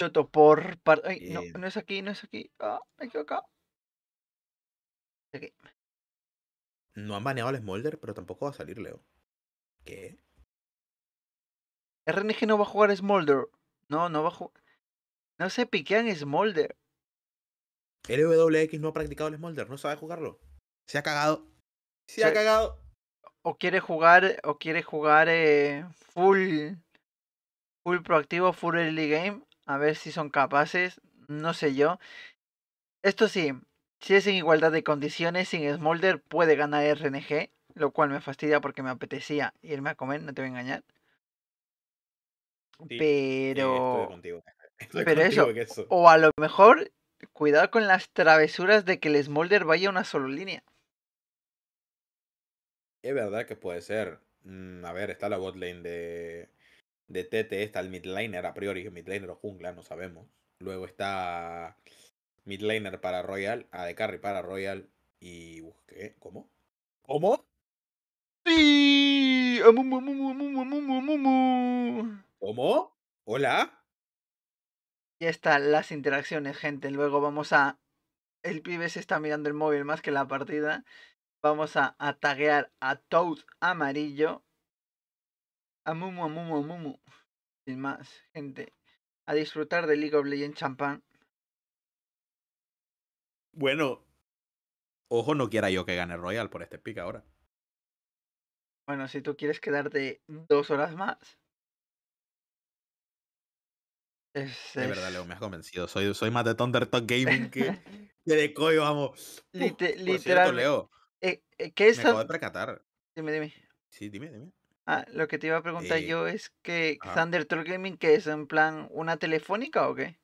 no, eh. no es aquí, no es aquí. Ah, me No han baneado al Smolder, pero tampoco va a salir Leo. ¿Qué? RNG no va a jugar Smolder. No, no va a jugar. No se piquean Smolder. LWX no ha practicado el Smolder, no sabe jugarlo. Se ha cagado. Se, ha cagado. O quiere jugar, o quiere jugar eh, full, full proactivo, full early game a ver si son capaces. No sé yo. Esto sí, si es en igualdad de condiciones, sin Smolder puede ganar RNG, lo cual me fastidia porque me apetecía irme a comer, no te voy a engañar. pero. pero eso, O a lo mejor, cuidado con las travesuras de que el Smolder vaya una solo línea. Es verdad que puede ser. Mm, a ver, está la botlane de de TT está el midliner a priori, midliner o jungla, no sabemos. Luego está midliner para Royal, a carry para Royal y ¿Qué? ¿Cómo? ¿Cómo? Sí. ¿Cómo? ¿Hola? Ya están las interacciones, gente. Luego vamos a. El pibe se está mirando el móvil más que la partida. Vamos a, a taguear a Toad amarillo Amumu, amumu, amumu. Sin más, gente. A disfrutar de League of Legends champán. Bueno, ojo, no quiera yo que gane Royal por este pick ahora. Bueno, si tú quieres quedarte dos horas más. Es, verdad, Leo, me has convencido. Soy, soy más de Thunder Talk Gaming que, de coyo, vamos. Literal. Cierto, eh, eh, ¿Qué es? Me acabo de percatar. Dime, dime. Sí, dime, dime. Ah, lo que te iba a preguntar yo es que Thunder Gaming, que es en plan una telefónica o qué?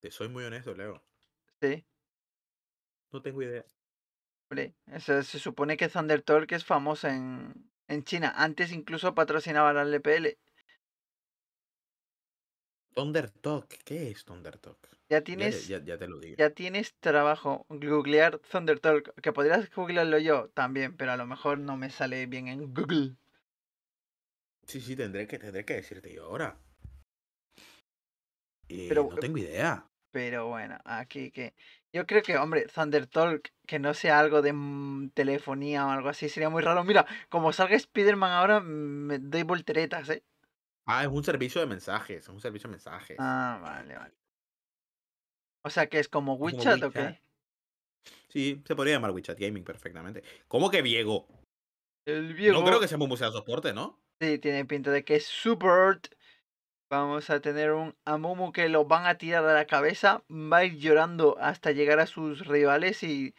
Te soy muy honesto, Leo. Sí, No tengo idea. hombre. se supone que Thunder es famoso en, en China. Antes incluso patrocinaba la LPL. Thunder Talk, ¿qué es Thunder Talk? Ya tienes, ya, te lo digo. Ya tienes trabajo. Googlear Thunder Talk, que podrías googlearlo yo también, pero a lo mejor no me sale bien en Google. Sí, sí, tendré que, tendré que decirte yo ahora. Eh, pero, no eh, tengo idea. Pero bueno, aquí que. Yo creo que, hombre, Thunder Talk, que no sea algo de mm, telefonía o algo así, sería muy raro. Mira, como salga Spider-Man ahora, me doy volteretas, ¿eh? Ah, es un servicio de mensajes, es un servicio de mensajes. Ah, vale, vale. O sea, que es como WeChat, ¿ok? Sí, se podría llamar WeChat Gaming perfectamente. ¿Cómo que viego? El No creo que sea un museo de soporte, ¿no? Sí, tiene pinta de que es super. Vamos a tener un Amumu que lo van a tirar de la cabeza, va a ir llorando hasta llegar a sus rivales y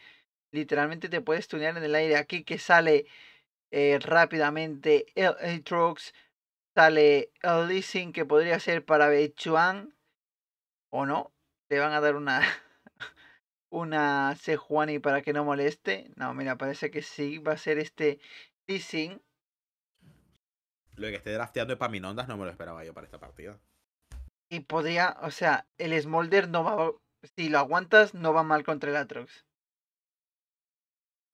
literalmente te puedes tunear en el aire. Aquí que sale eh, rápidamente el Aatrox, sale el leasing que podría ser para Bechuan o no. Le van a dar una una Sejuani para que no moleste. No, mira, parece que sí va a ser este leasing. Lo que esté drafteando es Minondas. no me lo esperaba yo para esta partida. Y podría, o sea, el Smolder no va. Si lo aguantas, no va mal contra el Atrox.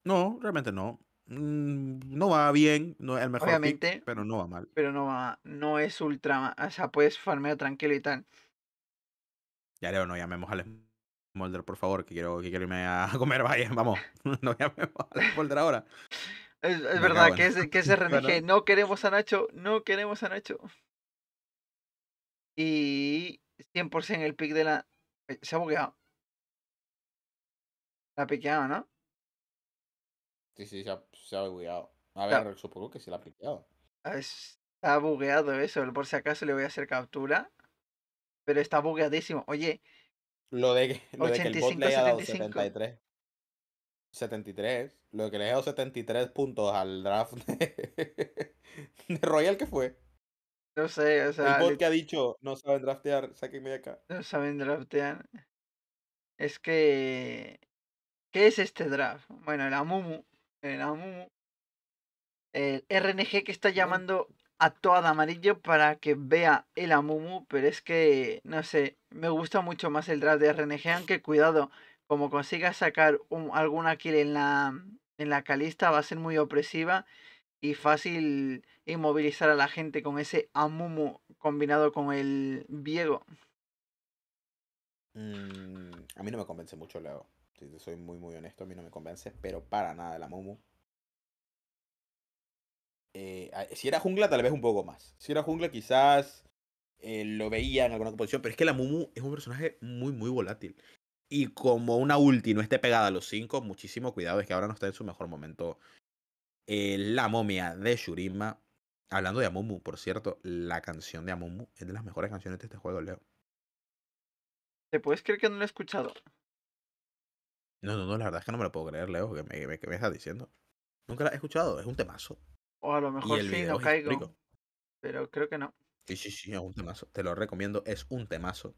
No, realmente no. Mm, no va bien, no es el mejor Obviamente, pero no va mal. Pero no va, no es ultra, o sea, puedes farmear tranquilo y tal. Ya Leo, no llamemos al Molder, por favor, que quiero, que quiero irme a comer, vaya, vamos, no llamemos al Smolder ahora. Es, verdad, que ese, que se no queremos a Nacho, no queremos a Nacho. Y 100% el pick de la... Eh, se ha bugueado. La piqueado, ¿no? Sí, sí, se ha, se ha bugueado. A ver, supongo que se la ha pillado. Está bugueado eso, por si acaso le voy a hacer captura. Pero está bugueadísimo. Oye. Lo de que, el bot le haya dado 73. 73. Lo que le he dado 73 puntos al draft de, Royal, que fue? No sé, o sea. El bot que ha dicho, no saben draftear, sáquenme de acá. No saben draftear. Es que. ¿Qué es este draft? Bueno, la mumu el RNG que está llamando a toda amarillo para que vea el Amumu, pero es que, no sé, me gusta mucho más el draft de RNG, aunque cuidado, como consiga sacar un, alguna kill en la, en la calista va a ser muy opresiva y fácil inmovilizar a la gente con ese Amumu combinado con el Viego. Mm, a mí no me convence mucho Leo soy muy, muy honesto, a mí no me convence, pero para nada la Momu. Eh, si era jungla, tal vez un poco más. Si era jungla, quizás eh, lo veía en alguna composición, pero es que la Mumu es un personaje muy, muy volátil. Y como una ulti no esté pegada a los cinco, muchísimo cuidado, es que ahora no está en su mejor momento. Eh, la momia de Shurima. Hablando de Amumu, por cierto, la canción de Amumu es de las mejores canciones de este juego, Leo. ¿Te puedes creer que no la he escuchado? No, no, no, la verdad es que no me lo puedo creer, Leo, que me, estás diciendo. Nunca la he escuchado, es un temazo. O a lo mejor sí, no caigo. Pero creo que no. Sí, sí, sí, es un temazo. Te lo recomiendo, es un temazo.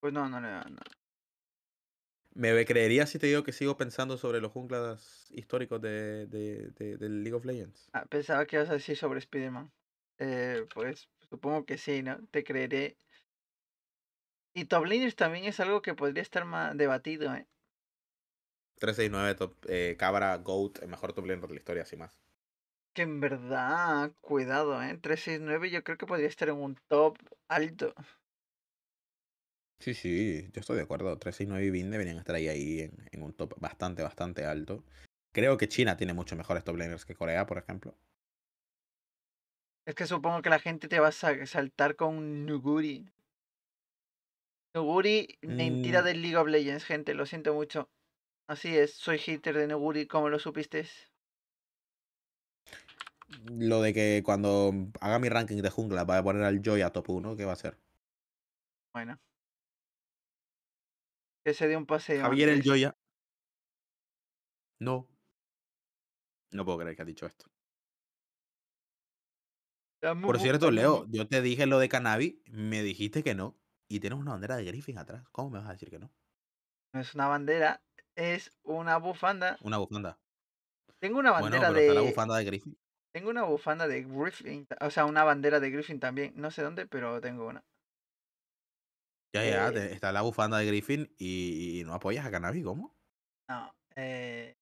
Pues no, no no, Me creería si te digo que sigo pensando sobre los junglas históricos de, de, de, League of Legends. Ah, pensaba que ibas a decir sobre Spider-Man. Eh, pues supongo que sí, ¿no? Te creeré y top laners también es algo que podría estar más debatido, ¿eh? 369 top, eh, Cabra, Goat, el mejor top laner de la historia, así más. Que en verdad, cuidado, ¿eh? 369 yo creo que podría estar en un top alto. Sí, sí, yo estoy de acuerdo. 369 y Bin deberían estar ahí, ahí en, en, un top bastante, bastante alto. Creo que China tiene muchos mejores top laners que Corea, por ejemplo. Es que supongo que la gente te va a saltar con Nuguri. Nuguri, mentira mm. del League of Legends, gente, lo siento mucho. Así es, soy hater de Nuguri, ¿cómo lo supiste. Lo de que cuando haga mi ranking de jungla va a poner al Joya a top 1, ¿qué va a hacer? Bueno. Que se dé un paseo. Javier el Joya. No. No puedo creer que ha dicho esto. Por cierto, Leo, yo te dije lo de cannabis, me dijiste que no y tienes una bandera de Griffin atrás. ¿Cómo me vas a decir que no? No es una bandera, es una bufanda. Una bufanda. Tengo una bandera bueno, pero de. Está la bufanda de Griffin. Tengo una bufanda de Griffin, o sea, una bandera de Griffin también. No sé dónde, pero tengo una. Ya, ya, eh está la bufanda de Griffin y, no apoyas a Cannabis, ¿cómo? No. Eh...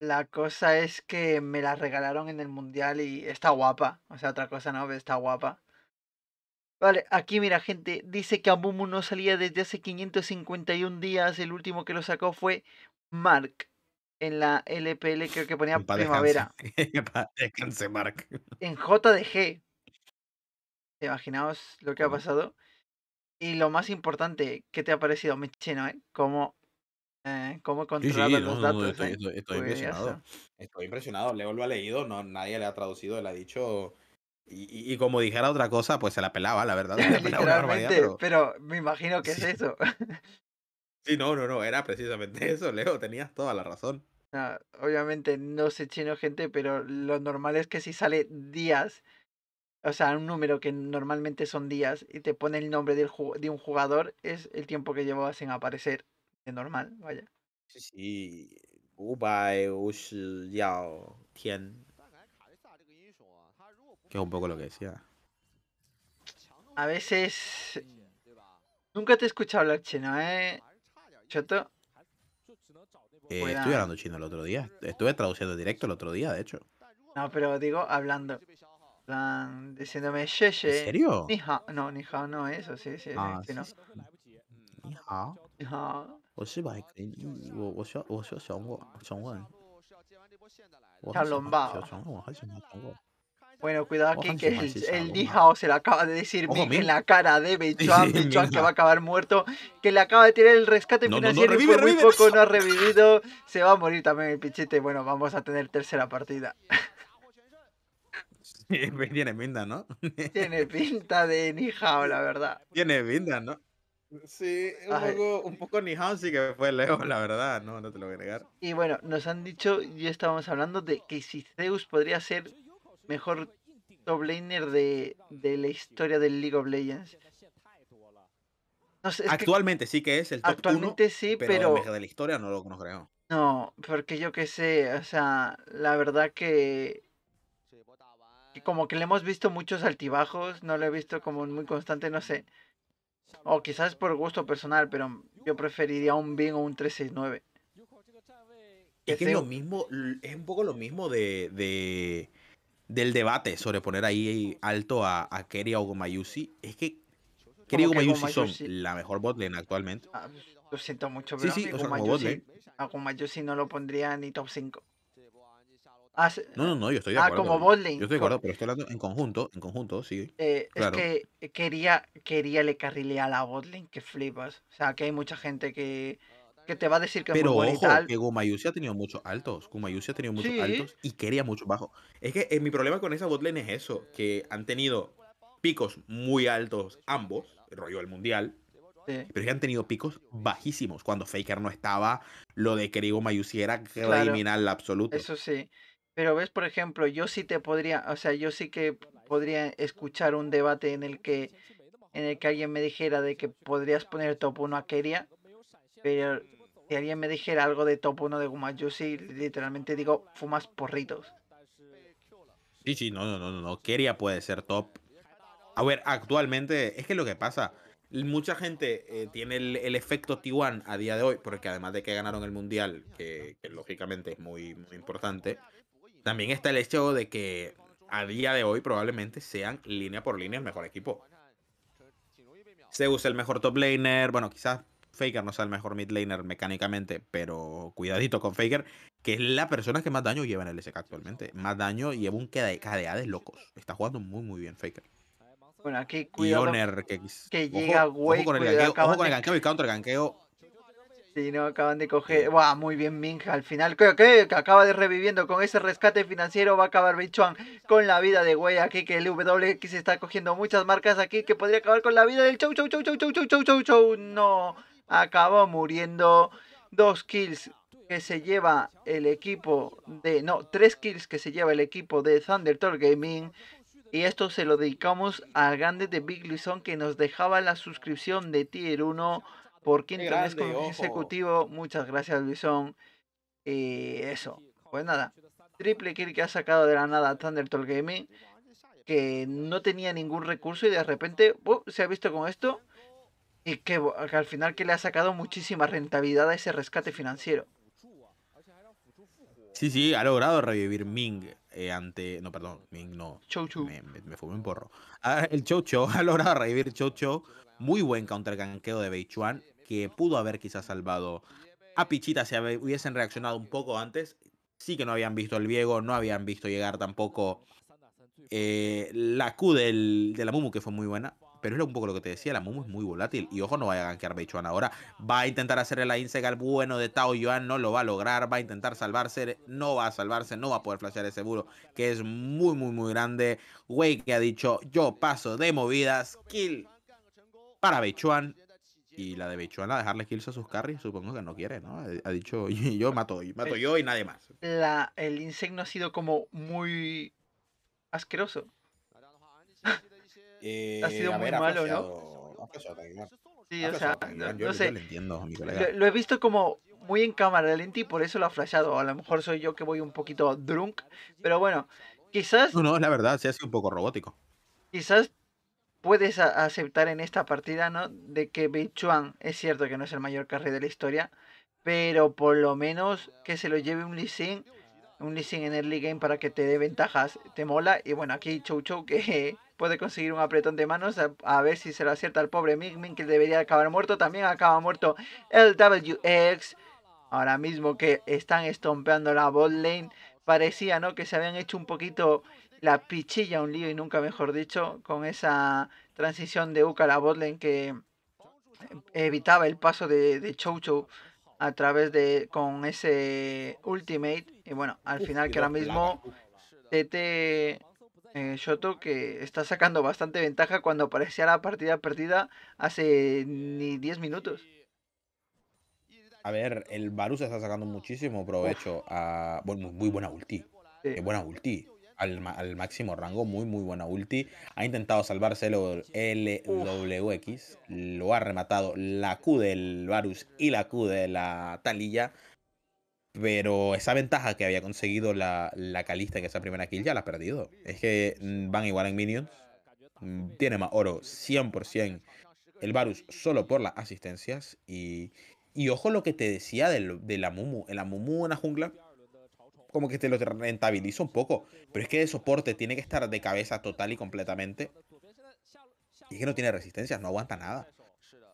la cosa es que me la regalaron en el mundial y está guapa. O sea, otra cosa no, está guapa. Vale, aquí mira gente, dice que Amumu no salía desde hace 551 días, el último que lo sacó fue Mark en la LPL, creo que ponía primavera. Descanse, Mark. En JDG. imaginaos lo que ha pasado? Y lo más importante, ¿qué te ha parecido, Micheno? Eh? ¿Cómo, eh, cómo los datos? estoy, eh? impresionado. Estoy impresionado. Leo lo ha leído, no, nadie le ha traducido, él ha dicho y, como dijera otra cosa, pues se la pelaba, la verdad. pero... me imagino que es eso. sí, no, no, no, era precisamente eso, Leo, tenías toda la razón. Ah, obviamente no sé chino, gente, pero lo normal es que si sale días, o sea, un número que normalmente son días, y te pone el nombre de un jugador, es el tiempo que llevaba sin aparecer. De normal, vaya. Sí, sí. Tien, que es un poco lo que decía. A veces. Nunca te he escuchado hablar chino, ¿eh? Choto. Eh, Estuve hablando chino el otro día. Estuve traduciendo directo el otro día, de hecho. No, pero digo hablando. diciéndome she, she. ¿En serio? Ni No, ni hao no, eso, sí, sí. Ah, sí, sí, Ni hao. Ni hao. 我是吧？我我需要我需要小我小问，小龙吧？小熊，我还喜欢小问。bueno, cuidado aquí que el, el se le acaba de decir en la cara de Bechuan, que va a acabar muerto, que le acaba de tirar el rescate y muy poco no ha revivido, se va a morir también el pichete. Bueno, vamos a tener tercera partida. tiene pinta, ¿no? Tiene pinta de Nihao, la verdad. Tiene pinta, ¿no? Sí, un poco, un poco Nihao sí que fue lejos, la verdad, no, no te lo voy a negar. Y bueno, nos han dicho, ya estábamos hablando de que si Zeus podría ser mejor top laner de, la historia del League of Legends. actualmente sí que es el top Actualmente sí, pero, de la historia no lo creo No, porque yo qué sé, o sea, la verdad que, como que le hemos visto muchos altibajos, no lo he visto como muy constante, no sé. O quizás por gusto personal, pero yo preferiría un Bing o un 369. Es que es lo mismo, es un poco lo mismo de del debate sobre poner ahí alto a, a Kerry o Gomayusi es que Kerry o Gomayusi son la mejor botlane actualmente. Ah, lo siento mucho, pero sí, Gomayusi no lo pondría ni top 5. Ah, no, no, no, yo estoy de ah, acuerdo. Ah, como botlane. Yo estoy de acuerdo, pero estoy hablando en conjunto, en conjunto, sí. Eh, es que quería, quería le carrilea a la botlane, que flipas. O sea, que hay mucha gente que te va a decir que Pero es muy ojo, Pero tal. que Gumayusi ha tenido muchos altos. Gumayusi ha tenido muchos altos y quería mucho bajo. Es que eh, mi problema con esa botlane es eso, que han tenido picos muy altos ambos, rollo el mundial, Pero que han tenido picos bajísimos. Cuando Faker no estaba, lo de Kerigo Gumayusi era criminal la absoluto. Eso sí. Pero ves, por ejemplo, yo sí te podría, o sea, yo sí que podría escuchar un debate en el que en el que alguien me dijera de que podrías poner top uno a Keria, pero si alguien me dijera algo de top 1 de Gumayusi literalmente digo, fumas porritos. Sí, sí, no, no, no, no. Quería puede ser top. A ver, actualmente, es que lo que pasa, mucha gente eh, tiene el, efecto efecto 1 a día de hoy, porque además de que ganaron el mundial, que, lógicamente es muy, importante, también está el hecho de que a día de hoy probablemente sean línea por línea el mejor equipo. Se usa el mejor top laner, bueno, quizás Faker no es el mejor mid laner mecánicamente, pero cuidadito con Faker, que es la persona que más daño lleva en el SK actualmente. Más daño lleva un KDA de locos. Está jugando muy, muy bien Faker. Bueno, aquí cuidado. que, que llega güey. Ojo con el gankeo ojo con el gankeo y counter gankeo Sí, no, acaban de coger. Buah, muy bien Minja al final. Creo que, acaba de reviviendo con ese rescate financiero. Va a acabar Bichuan con la vida de güey aquí. Que el WX está cogiendo muchas marcas aquí. Que podría acabar con la vida del chau, chau, chau, chau, chau, chau, chau, chau, chau. No acabó muriendo. Dos kills que se lleva el equipo de... No, tres kills que se lleva el equipo de Tor Gaming. Y esto se lo dedicamos al grande de Big Luison que nos dejaba la suscripción de Tier 1 por quinta vez consecutivo. Muchas gracias Luison. Y eso. Pues nada. Triple kill que ha sacado de la nada Tor Gaming. Que no tenía ningún recurso y de repente ¡uh! se ha visto con esto. Y que, al final que le ha sacado muchísima rentabilidad a ese rescate financiero. Sí, sí, ha logrado revivir Ming eh, ante. No, perdón, Ming no. Chou Chou. Me, me, fumé un porro. Ah, el Chou Chou ha logrado revivir Chou Chou. Muy buen counter ganqueo de Beichuan, que pudo haber quizás salvado a Pichita si hubiesen reaccionado un poco antes. Sí que no habían visto el Viego, no habían visto llegar tampoco eh, la Q de la Mumu, que fue muy buena. Pero es un poco lo que te decía, la Mumu es muy volátil. Y ojo, no vaya a gankear Beichuan ahora. Va a intentar hacer el inseg al bueno de Tao Yuan, no lo va a lograr. Va a intentar salvarse, no va a salvarse, no va a poder flashear ese muro, que es muy, muy, muy grande. Wei que ha dicho, yo paso de movidas, kill para Beichuan. Y la de Beichuan, a dejarle kills a sus carries, supongo que no quiere, ¿no? Ha dicho, yo mato, mato yo y nadie más. el insect no ha sido como muy asqueroso. Eh, ha sido muy malo, ¿no? Sí, o sea, no sé. lo, entiendo, mi lo, he visto como muy en cámara lenta y por eso lo ha flashado. A lo mejor soy yo que voy un poquito drunk, pero bueno, quizás. No, no, la verdad, se hace un poco robótico. Quizás puedes aceptar en esta partida, ¿no? De que Bichuan, es cierto que no es el mayor carril de la historia, pero por lo menos que se lo lleve un Lee un Lee Sin en early game para que te dé ventajas, te mola. Y bueno, aquí Chou Chou que puede conseguir un apretón de manos a, ver si se lo acierta el pobre Ming. que debería acabar muerto. También acaba muerto el WX. Ahora mismo que están estompeando la botlane. Parecía, ¿no? Que se habían hecho un poquito la pichilla, un lío y nunca mejor dicho, con esa transición de Uka a la botlane que evitaba el paso de, de a través de con ese ultimate y bueno al final que ahora mismo TT Shoto eh, que está sacando bastante ventaja cuando parecía la partida perdida hace ni 10 minutos. A ver, el Varus está sacando muchísimo provecho a. muy buena ulti. Eh, buena ulti. Al, máximo rango, muy muy buena ulti. Ha intentado salvarse el LWX. Lo ha rematado la Q del Varus y la Q de la Talilla. Pero esa ventaja que había conseguido la, la Calista en esa primera kill ya la ha perdido. Es que mm, van igual en minions. Mm, tiene más oro 100% el Varus solo por las asistencias. Y, y ojo lo que te decía del, de la Mumu. El Mumu en la jungla como que te lo rentabiliza un poco. Pero es que de soporte tiene que estar de cabeza total y completamente. Y es que no tiene resistencias, no aguanta nada.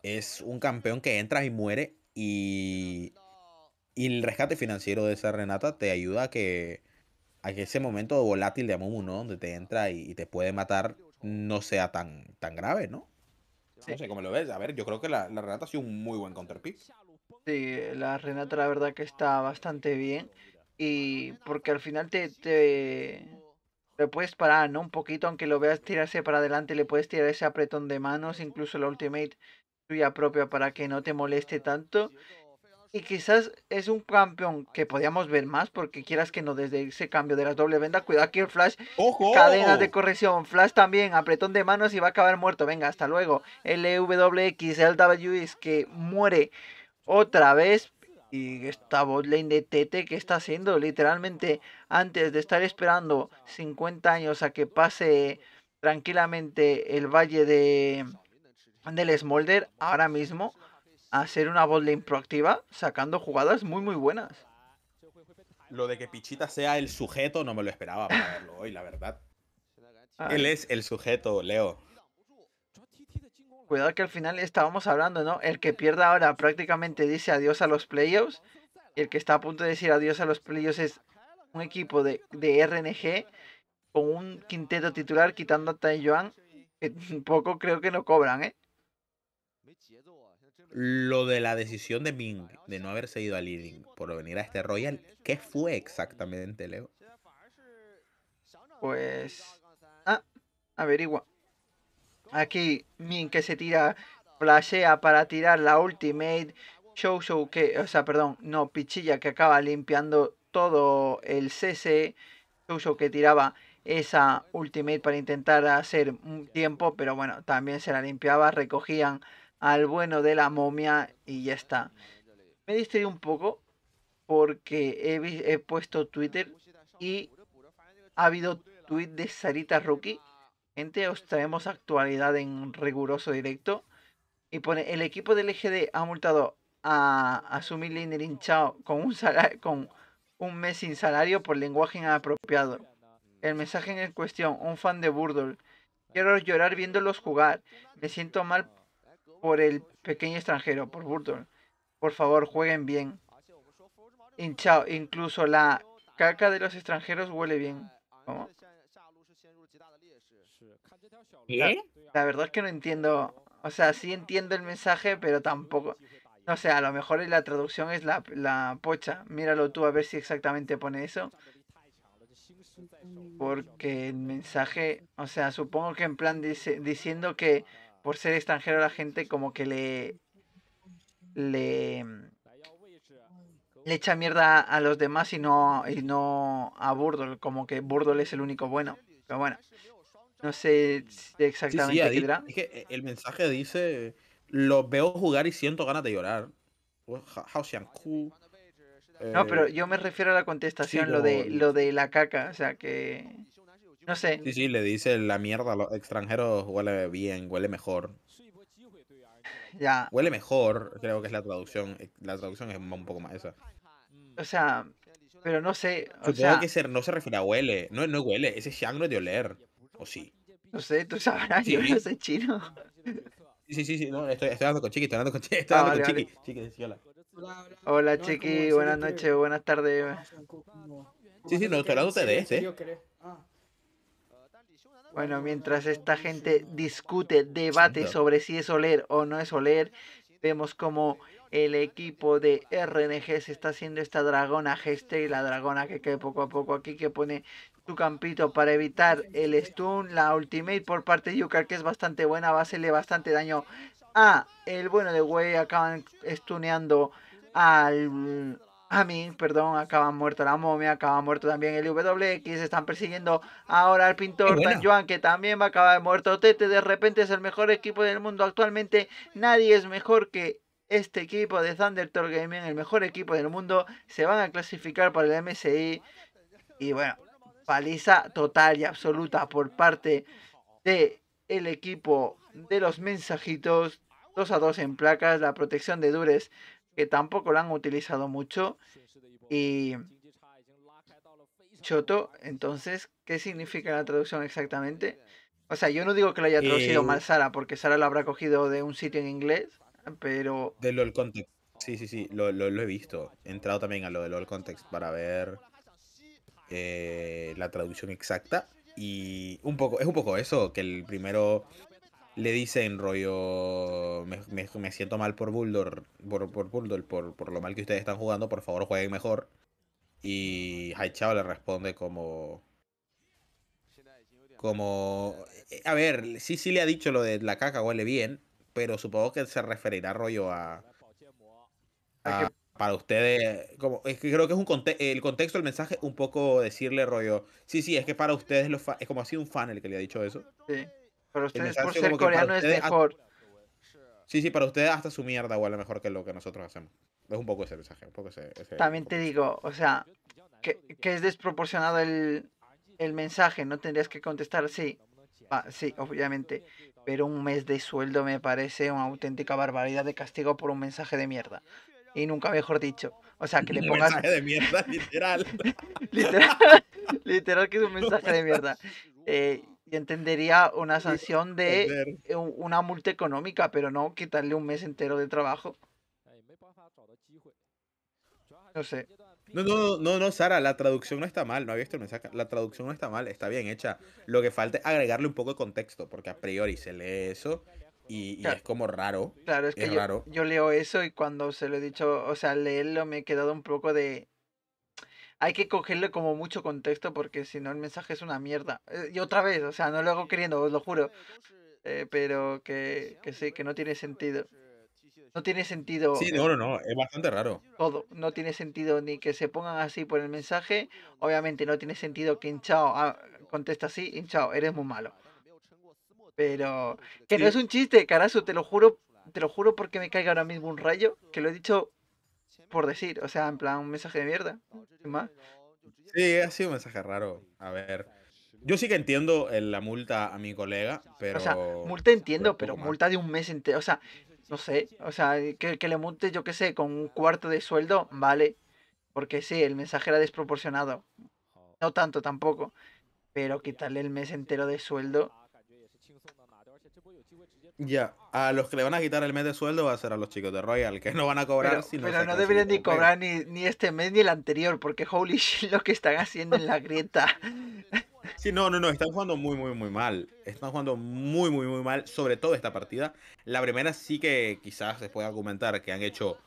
Es un campeón que entra y muere y y el rescate financiero de esa Renata te ayuda a que, a ese momento volátil de Amumu, ¿no? Donde te entra y, te puede matar, no sea tan, tan grave, ¿no? No sé cómo lo ves. A ver, yo creo que la, Renata ha sido un muy buen counterpick. Sí, la Renata la verdad que está bastante bien. Y porque al final te, te, le puedes parar, ¿no? Un poquito, aunque lo veas tirarse para adelante, le puedes tirar ese apretón de manos, incluso la ultimate tuya propia para que no te moleste tanto. Y quizás es un campeón que podíamos ver más, porque quieras que no, desde ese cambio de las doble venda, cuidado aquí el Flash, ¡Ojo! cadenas de corrección, Flash también, apretón de manos y va a acabar muerto, venga, hasta luego. LWX, LWX que muere otra vez. Y esta botlane de Tete que está haciendo, literalmente, antes de estar esperando 50 años a que pase tranquilamente el valle de del Smolder ahora mismo Hacer una bot lane proactiva sacando jugadas muy, muy buenas. Lo de que Pichita sea el sujeto no me lo esperaba para verlo hoy, la verdad. Ah. Él es el sujeto, Leo. Cuidado que al final estábamos hablando, ¿no? El que pierda ahora prácticamente dice adiós a los playoffs. El que está a punto de decir adiós a los playoffs es un equipo de, de RNG con un quinteto titular quitando a Tai poco creo que no cobran, ¿eh? lo de la decisión de Ming de no haberse seguido a Leading por venir a este Royal, ¿qué fue exactamente, Leo? Pues. Ah, averigua. Aquí Ming que se tira, flashea para tirar la ultimate. Show que, o sea, perdón, no, Pichilla que acaba limpiando todo el CC. Show que tiraba esa ultimate para intentar hacer un tiempo, pero bueno, también se la limpiaba. Recogían al bueno de la momia y ya está. Me distraí un poco porque he, puesto Twitter y ha habido tweet de Sarita Rookie. Gente, os traemos actualidad en riguroso directo. Y pone, el equipo del EGD ha multado a, a Sumi con un, con un mes sin salario por lenguaje inapropiado. El mensaje en cuestión, un fan de Burdle. Quiero llorar viéndolos jugar. Me siento mal por el pequeño extranjero, por Burton. Por favor, jueguen bien. incluso la caca de los extranjeros huele bien. ¿Cómo? La, la, verdad es que no entiendo. O sea, sí entiendo el mensaje, pero tampoco. No sé, a lo mejor la traducción es la, la pocha. Míralo tú a ver si exactamente pone eso. Porque el mensaje, o sea, supongo que en plan dice, diciendo que por ser extranjero la gente como que le le mm, le echa mierda a los demás y no y no a Burdol, como que Burdol es el único bueno. Pero bueno, no sé exactamente qué dirá. Eh, el mensaje dice, lo veo jugar y siento ganas de llorar. No, pero eh, yo me refiero a la contestación, lo, de, lo de la caca, o sea que... No sé. Sí, sí, le dice la mierda a los extranjeros huele bien, huele mejor. Ya. Huele mejor, creo que es la traducción. Eh, la traducción es un poco más esa. O sea, pero no sé. O que ser, no se refiere a huele. No, no huele, ese shang no es de oler. ¿O sí? No sé, tú sabrás, yo no sé chino. Sí, sí, sí, no, estoy, hablando con Chiqui, estoy hablando con Chiqui, estoy ah, Chiqui. hola. Hola Chiqui, buenas noches, buenas tardes. Sí, sí, no, estoy hablando de este. Bueno, mientras esta gente discute, debate sobre si es oler o no es oler, vemos como el equipo de RNG se está haciendo esta dragona geste y la dragona que cae poco a poco aquí que pone su campito para evitar el stun, la ultimate por parte de Yukar que es bastante buena, va a hacerle bastante daño a el bueno de güey, acaban stuneando al a mí, perdón, acaba muerto la momia, acaba muerto también el WX, están persiguiendo ahora al pintor Tan que también va a acabar muerto. Tete de repente es el mejor equipo del mundo actualmente, nadie es mejor que este equipo de Thunder Gaming, el mejor equipo del mundo, se van a clasificar para el MSI. Y bueno, paliza total y absoluta por parte de el equipo de los mensajitos. 2 a 2 en placas, la protección de Dures que tampoco lo han utilizado mucho. Y Choto, entonces, ¿qué significa la traducción exactamente? O sea, yo no digo que la haya traducido eh, mal Sara, porque Sara la habrá cogido de un sitio en inglés, pero... De Context. Sí, sí, sí, lo, he visto. He entrado también a lo del LOL Context para ver eh, la traducción exacta. Y un poco, es un poco eso, que el primero le dicen rollo, me, me, siento mal por Bulldor, por, por por, por, lo mal que ustedes están jugando, por favor jueguen mejor. Y Haichao le responde como... Como... Eh, a ver, sí, sí le ha dicho lo de la caca huele bien, pero supongo que se referirá rollo a... para ustedes, como, es que creo que es un el contexto del mensaje un poco decirle rollo, sí, sí, es que para ustedes es como así un fan el que le ha dicho eso. Sí. Pero ustedes por ser coreano es ah, mejor. Sí, sí, para ustedes hasta su mierda huele mejor que lo que nosotros hacemos. Es un poco ese mensaje. También te digo, o sea, que, es desproporcionado el, el, mensaje. No tendrías que contestar sí. Ah, sí, obviamente. Pero un mes de sueldo me parece una auténtica barbaridad de castigo por un mensaje de mierda. Y nunca mejor dicho. O sea, que le pongas. Un mensaje de mierda, literal. literal. literal. que es un mensaje de mierda. Eh, y entendería una sanción de e, una multa económica, pero no quitarle un mes entero de trabajo. No sé. No, no, no, Sara, la traducción no está mal, no había visto el mensaje. La traducción no está mal, está bien hecha. Lo que falta es agregarle un poco de contexto, porque a priori se lee eso y, es como raro. Claro, es que yo leo eso y cuando se lo he dicho, o sea, leerlo me he quedado un poco de hay que cogerle como mucho contexto porque si no el mensaje es una mierda. Eh, y otra vez, o sea, no lo hago queriendo, os lo juro. Eh, pero que, que sí, que no tiene sentido. No tiene sentido. Sí, no, eh, no, no, es bastante raro. Todo, no tiene sentido ni que se pongan así por el mensaje. Obviamente no tiene sentido que hinchao ah, contesta así, hinchao, eres muy malo. Pero que no es un chiste, Carazo, te lo juro, te lo juro porque me caiga ahora mismo un rayo, que lo he dicho por decir, o sea, en plan un mensaje de mierda. Más. Sí, ha sido un mensaje raro. A ver. Yo sí que entiendo eh, la multa a mi colega, pero. O sea, multa entiendo, pero multa de un mes entero. O sea, no sé. O sea, que, que le multe, yo qué sé, con un cuarto de sueldo, vale. Porque sí, el mensaje era desproporcionado. No tanto tampoco. Pero quitarle el mes entero de sueldo. Ya, a los que le van a quitar el mes de sueldo va a ser a los chicos de Royal, que no van a cobrar. Pero, no, deberían ni cobrar ni, este mes ni el anterior, porque holy shit lo que están haciendo en la grieta. Sí, no, no, no, están jugando muy, muy, muy mal. Están jugando muy, muy, muy mal, sobre todo esta partida. La primera sí que quizás se puede argumentar que han hecho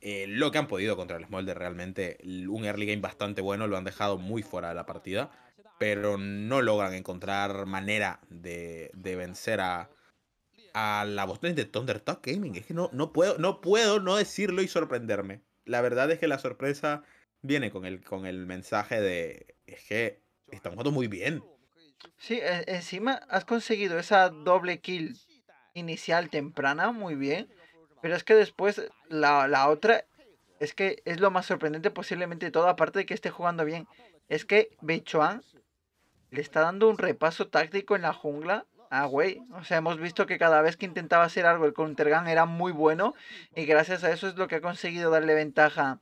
eh, lo que han podido contra el Smolder, realmente un early game bastante bueno, lo han dejado muy fuera de la partida, pero no logran encontrar manera de vencer a a la voz de Talk Gaming. Es que no, no, puedo, no puedo no decirlo y sorprenderme. La verdad es que la sorpresa viene con el, con el mensaje de es que estamos jugando muy bien. Sí, e, encima has conseguido esa doble kill inicial temprana, muy bien. Pero es que después la, la otra es que es lo más sorprendente posiblemente de todo, aparte de que esté jugando bien. Es que Bechuan le está dando un repaso táctico en la jungla Ah, güey. O sea, hemos visto que cada vez que intentaba hacer algo el gun era muy bueno. Y gracias a eso es lo que ha conseguido darle ventaja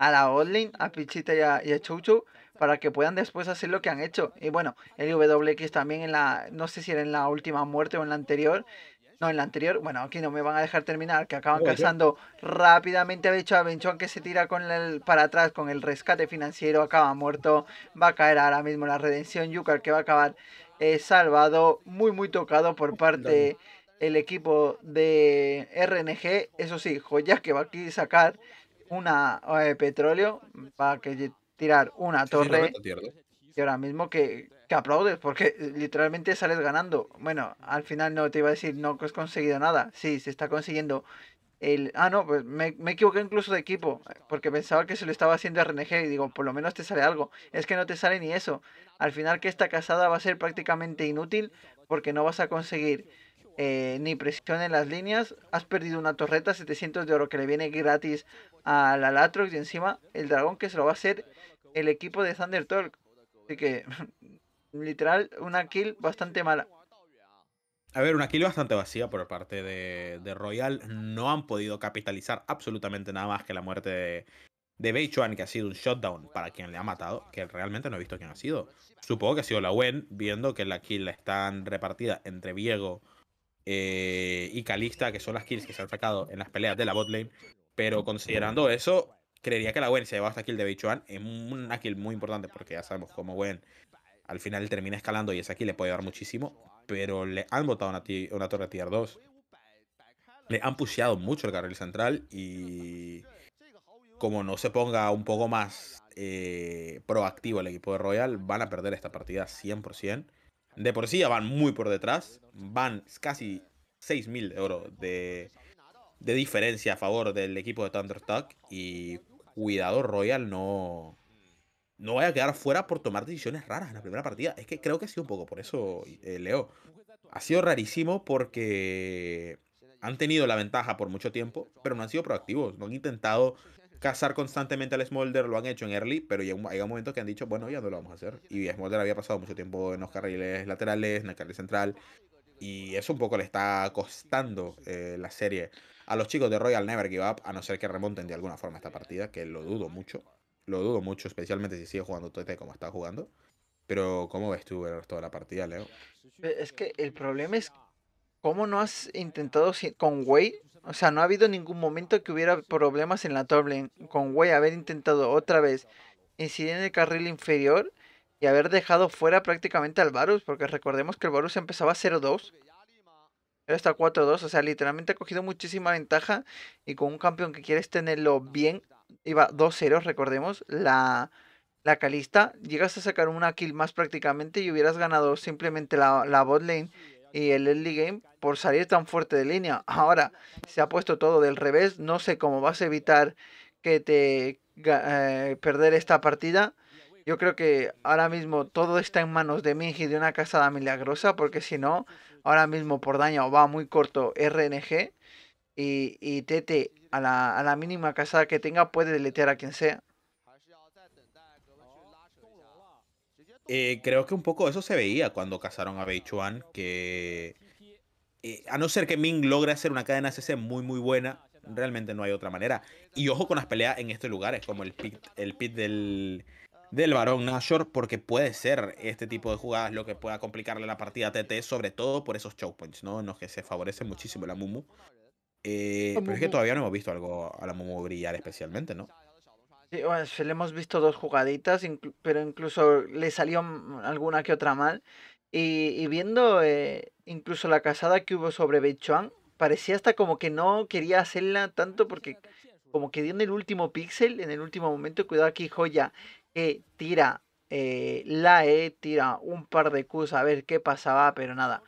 a la Odlin, a Pichita y a, Chuchu, para que puedan después hacer lo que han hecho. Y bueno, el WX también en la, no sé si era en la última muerte o en la anterior. No, en la anterior, bueno, aquí no me van a dejar terminar, que acaban cazando rápidamente a hecho a que se tira con el para atrás con el rescate financiero, acaba muerto, va a caer ahora mismo la redención Yukar que va a acabar salvado, muy muy tocado por parte el equipo de RNG. Eso sí, Joyas que va a sacar una eh, petróleo, para que tirar una torre. Y ahora mismo que, que, aplaudes, porque literalmente sales ganando. Bueno, al final no te iba a decir, no has conseguido nada. Sí, se está consiguiendo el... Ah, no, pues me, me equivoqué incluso de equipo, porque pensaba que se lo estaba haciendo RNG y digo, por lo menos te sale algo. Es que no te sale ni eso al final que esta casada va a ser prácticamente inútil porque no vas a conseguir eh, ni presión en las líneas. Has perdido una torreta 700 de oro que le viene gratis a la Latrox y encima el dragón que se lo va a hacer el equipo de Thunder Talk. Así que literal una kill bastante mala. A ver, una kill bastante vacía por parte de, de, Royal. No han podido capitalizar absolutamente nada más que la muerte de, de Beichuan que ha sido un shutdown para quien le ha matado, que realmente no he visto quién ha sido. Supongo que ha sido la Wen, viendo que la kill están repartida entre Viego eh, y Calista, que son las kills que se han sacado en las peleas de la botlane. Pero considerando eso, creería que la Wen se lleva esta kill de Beichuan Es una kill muy importante, porque ya sabemos cómo Wen al final termina escalando y esa kill le puede dar muchísimo. Pero le han botado una, una torre tier 2. Le han pusheado mucho el carril central y como no se ponga un poco más eh, proactivo el equipo de Royal, van a perder esta partida 100%. De por sí ya van muy por detrás, van casi 6.000 euros de, de diferencia a favor del equipo de Thunderstuck y cuidado Royal no no vaya a quedar fuera por tomar decisiones raras en la primera partida. Es que creo que ha sido un poco por eso, eh, Leo. Ha sido rarísimo porque han tenido la ventaja por mucho tiempo, pero no han sido proactivos. No han intentado cazar constantemente al Smolder, lo han hecho en early, pero llega un, momento que han dicho, bueno, ya no lo vamos a hacer. Y Smolder había pasado mucho tiempo en los carriles laterales, en el carril central, y eso un poco le está costando eh, la serie a los chicos de Royal Never Give Up, a no ser que remonten de alguna forma esta partida, que lo dudo mucho, lo dudo mucho, especialmente si sigue jugando Tete como está jugando. Pero, ¿cómo ves tú el resto de la partida, Leo? Es que el problema es cómo no has intentado con Wade o sea, no ha habido ningún momento que hubiera problemas en la Toblen con wey haber intentado otra vez incidir en el carril inferior y haber dejado fuera prácticamente al Varus, porque recordemos que el Varus empezaba 0-2. Era hasta 4-2, o sea, literalmente ha cogido muchísima ventaja y con un campeón que quieres tenerlo bien, iba 2-0, recordemos, la, la calista, llegas a sacar una kill más prácticamente y hubieras ganado simplemente la, la bot y el early game por salir tan fuerte de línea. Ahora se ha puesto todo del revés. No sé cómo vas a evitar que te eh, perder esta partida. Yo creo que ahora mismo todo está en manos de y de una casada milagrosa, porque si no, ahora mismo por daño va muy corto RNG y, y Tete a la, a la mínima casada que tenga puede deletear a quien sea. Eh, creo que un poco eso se veía cuando cazaron a Beichuan, que eh, a no ser que Ming logre hacer una cadena CC muy muy buena, realmente no hay otra manera. Y ojo con las peleas en estos lugares, como el pit, el pit del, del varón Nashor, porque puede ser este tipo de jugadas lo que pueda complicarle la partida a TT, sobre todo por esos choke points, ¿no? En los que se favorece muchísimo la Mumu. Eh, pero es que todavía no hemos visto algo a la Mumu brillar especialmente, ¿no? Sí, bueno, le hemos visto dos jugaditas, pero incluso le salió alguna que otra mal. Y, viendo eh, incluso la casada que hubo sobre Bechuan, parecía hasta como que no quería hacerla tanto porque como que dio en el último píxel, en el último momento, cuidado aquí Joya, que eh, tira eh, la E, tira un par de Qs a ver qué pasaba, pero nada.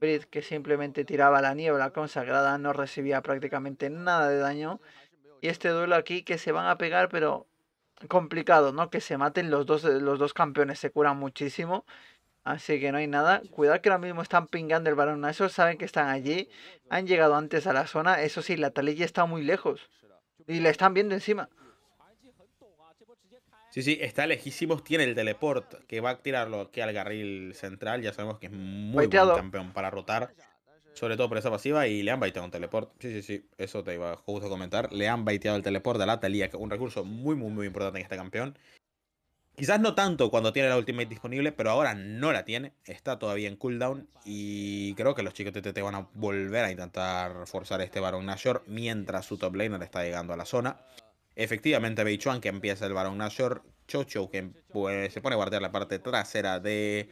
Brit que simplemente tiraba la niebla consagrada, no recibía prácticamente nada de daño. Y este duelo aquí que se van a pegar, pero complicado, ¿no? Que se maten los dos, eh, los dos campeones, se curan muchísimo. Así que no hay nada. Cuidado que ahora mismo están pingando el balón a esos, saben que están allí. Han llegado antes a la zona. Eso sí, la talilla está muy lejos. Y la están viendo encima. Sí, sí, está lejísimos. Tiene el teleport que va a tirarlo aquí al garril central. Ya sabemos que es muy buen campeón para rotar sobre todo por esa pasiva, y le han baiteado un teleport. Sí, sí, sí, eso te iba justo a comentar. Le han baiteado el teleport de la Talía, que es un recurso muy, muy, muy importante en este campeón. Quizás no tanto cuando tiene la ultimate disponible, pero ahora no la tiene. Está todavía en cooldown. Y creo que los chicos de TT van a volver a intentar forzar este Baron Nashor mientras su top laner está llegando a la zona. Efectivamente, Beichuan que empieza el Baron Nashor. Chocho que pues, se pone a guardar la parte trasera de,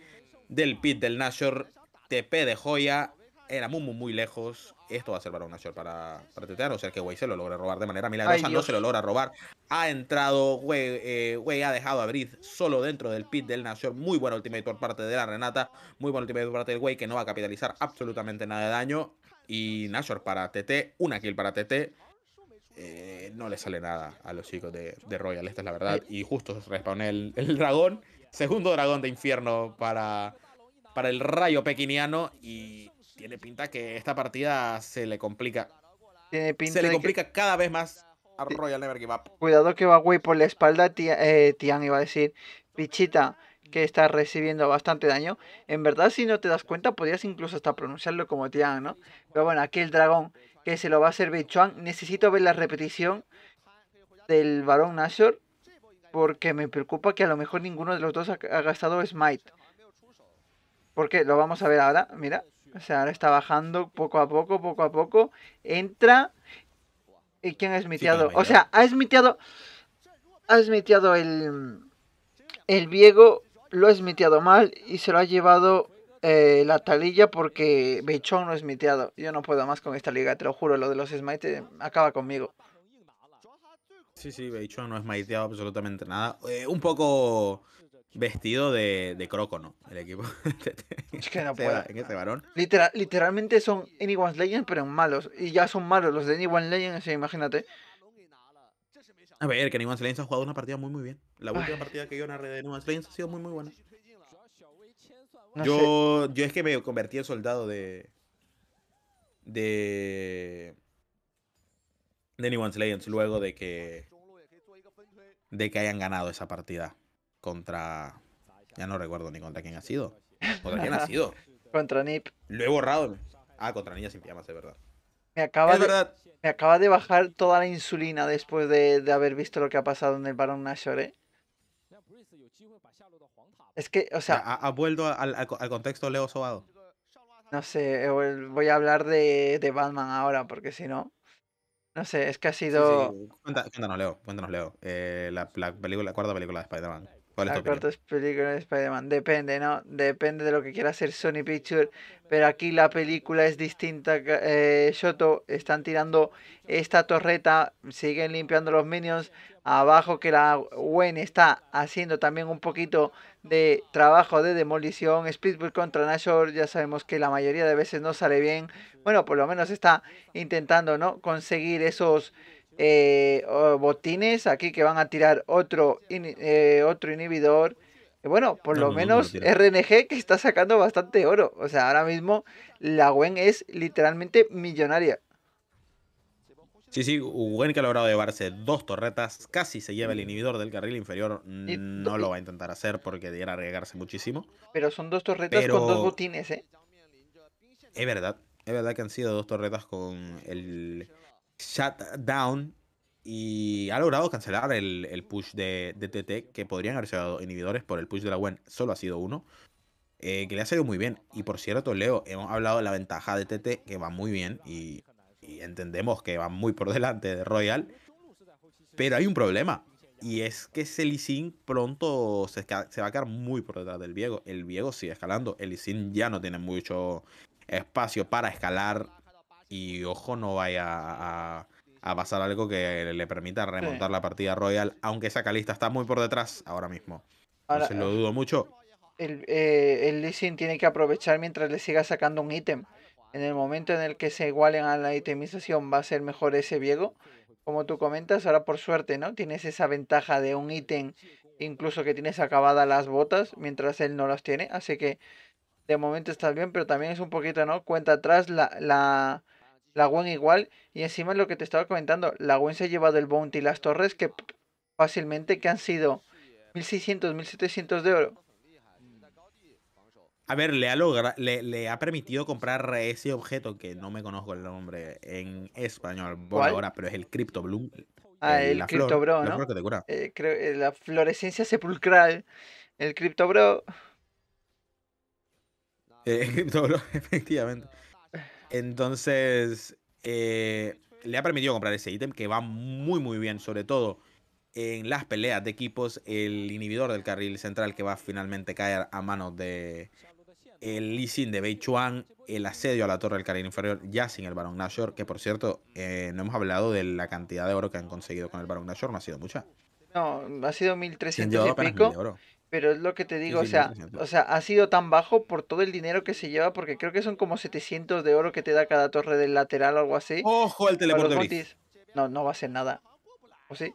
del pit del Nashor. TP de joya era muy, muy, lejos. Esto va a ser para un Nashor para, para o sea que Wey se lo logra robar de manera milagrosa. no se lo logra robar. Ha entrado, Wey. Eh, ha dejado a Brid solo dentro del pit del Nashor. Muy buen ultimate por parte de la Renata. Muy buen ultimate por parte del Wey. que no va a capitalizar absolutamente nada de daño. Y Nashor para TT, una kill para TT. Eh, no le sale nada a los chicos de, Royal, esta es la verdad. Y justo respawné el, dragón. Segundo dragón de infierno para, para el rayo pequiniano. Y tiene pinta que esta partida se le complica. se le complica cada vez más a Royal Never Give Up. Cuidado que va güey por la espalda, eh, Tian, iba a decir, Pichita, que está recibiendo bastante daño. En verdad, si no te das cuenta, podrías incluso hasta pronunciarlo como Tian, ¿no? Pero bueno, aquí el dragón que se lo va a hacer Bichuan Necesito ver la repetición del varón Nashor porque me preocupa que a lo mejor ninguno de los dos ha, ha gastado Smite. Porque lo vamos a ver ahora, mira. O sea, ahora está bajando poco a poco, poco a poco. Entra. ¿Y quién ha smiteado? o sea, ha smiteado. Ha smiteado el. El Viego. Lo ha smiteado mal. Y se lo ha llevado eh, la talilla porque Bechón no ha smiteado. Yo no puedo más con esta liga, te lo juro. Lo de los smites acaba conmigo. Sí, sí, Bechón no ha smiteado absolutamente nada. Eh, un poco vestido de, de ¿no? el equipo. Es que no puedo. En este varón. literalmente son Anyone's Legends, pero en malos. Y ya son malos los de Anyone's Legends, imagínate. A ver, que Anyone's Legends ha jugado una partida muy, muy bien. La última partida que yo narré de Anyone's Legends ha sido muy, muy buena. yo, yo es que me convertí en soldado de. de. de Anyone's Legends luego de que. de que hayan ganado esa partida contra. Ya no recuerdo ni contra quién ha sido. ¿Contra quién ha sido? Contra Nip. Lo he borrado. Ah, contra Niña sin Pijamas, es verdad. Me acaba, de, verdad. me acaba de bajar toda la insulina después de, haber visto lo que ha pasado en el Barón Nashor, ¿eh? Es que, o sea. ha vuelto al, contexto Leo Sobado? No sé, eh, voy a hablar de, Batman ahora, porque si no. No sé, es que ha sido. Cuéntanos, Leo, cuéntanos, Leo. Eh, la, la cuarta película de Spider-Man. La es película películas de Spider-Man. Depende, ¿no? Depende de lo que quiera hacer Sony Pictures. Pero aquí la película es distinta. Eh, Shoto, están tirando esta torreta. Siguen limpiando los minions. Abajo que la Gwen está haciendo también un poquito de trabajo de demolición. Splitwood contra Nashor. Ya sabemos que la mayoría de veces no sale bien. Bueno, por lo menos está intentando, ¿no? Conseguir esos eh, botines aquí que van a tirar otro, eh, otro inhibidor. Bueno, por lo menos RNG que está sacando bastante oro. O sea, ahora mismo la Gwen es literalmente millonaria. Sí, sí, Gwen que ha logrado llevarse dos torretas, casi se lleva el mm. inhibidor del carril inferior, no lo va a intentar hacer porque debiera arriesgarse muchísimo. Pero son dos torretas con dos botines, ¿eh? Es verdad, es verdad que han sido dos torretas con el Shut down y ha logrado cancelar el, push de, TT, que podrían haber sido inhibidores por el push de la WEN, solo ha sido uno, eh, que le ha salido muy bien. Y por cierto, Leo, hemos hablado de la ventaja de TT, que va muy bien y, entendemos que va muy por delante de Royal, pero hay un problema. Y es que ese Lee pronto se, va a quedar muy por detrás del Viego. El Viego sigue escalando. El Lee ya no tiene mucho espacio para escalar y ojo no vaya a, pasar algo que le permita remontar la partida Royal, aunque esa Calista está muy por detrás ahora mismo. Se lo dudo mucho. El, eh, el tiene que aprovechar mientras le siga sacando un ítem. En el momento en el que se igualen a la itemización va a ser mejor ese Viego. Como tú comentas, ahora por suerte, ¿no? Tienes esa ventaja de un ítem, incluso que tienes acabadas las botas, mientras él no las tiene. Así que de momento estás bien, pero también es un poquito, ¿no? Cuenta atrás la, la Gwen igual. Y encima lo que te estaba comentando, la Gwen se ha llevado el bounty y las torres que fácilmente que han sido 1600, 1700 de oro. A ver, le ha, le, ha permitido comprar ese objeto que no me conozco el nombre en español ahora, pero es el Crypto Bloom. Ah, eh, el, Crypto Bro, La, fluorescencia eh, eh, florescencia sepulcral. El Crypto Bro. el Crypto Bro, efectivamente. Entonces, eh, le ha permitido comprar ese ítem que va muy, muy bien, sobre todo en las peleas de equipos. El inhibidor del carril central que va a finalmente caer a manos de el Lee Sin de Bei el asedio a la torre del carril inferior, ya sin el Barón Nashor, que por cierto, eh, no hemos hablado de la cantidad de oro que han conseguido con el Barón Nashor, no ha sido mucha. No, ha sido 1300 y pico. Pero es lo que te digo, o sea, o sea, ha sido tan bajo por todo el dinero que se lleva, porque creo que son como 700 de oro que te da cada torre del lateral o algo así. ¡Ojo el teleport de Brit. No, no va a ser nada. ¿O sí?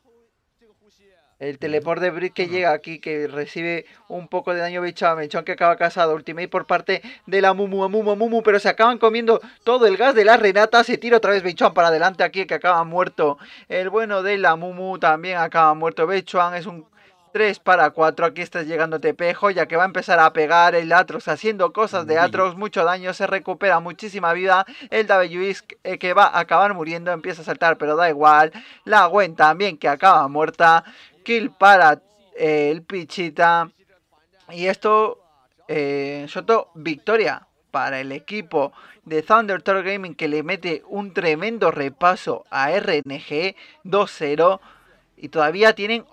El teleport de Brit que llega aquí, que recibe un poco de daño bichado que acaba casado. Ultimate por parte de la Mumu, Mumu, Mumu, pero se acaban comiendo todo el gas de la Renata. Se tira otra vez Beichuan para adelante aquí, que acaba muerto. El bueno de la Mumu también acaba muerto. Beichuan es un 3 para 4, aquí estás llegando pejo, ya que va a empezar a pegar el Atrox haciendo cosas de Atrox, mucho daño, se recupera muchísima vida, el W. Eh, que va a acabar muriendo, empieza a saltar, pero da igual, la Gwen también que acaba muerta, kill para eh, el Pichita, y esto, eh, Soto, victoria para el equipo de Thunder Gaming que le mete un tremendo repaso a RNG 2-0 y todavía tienen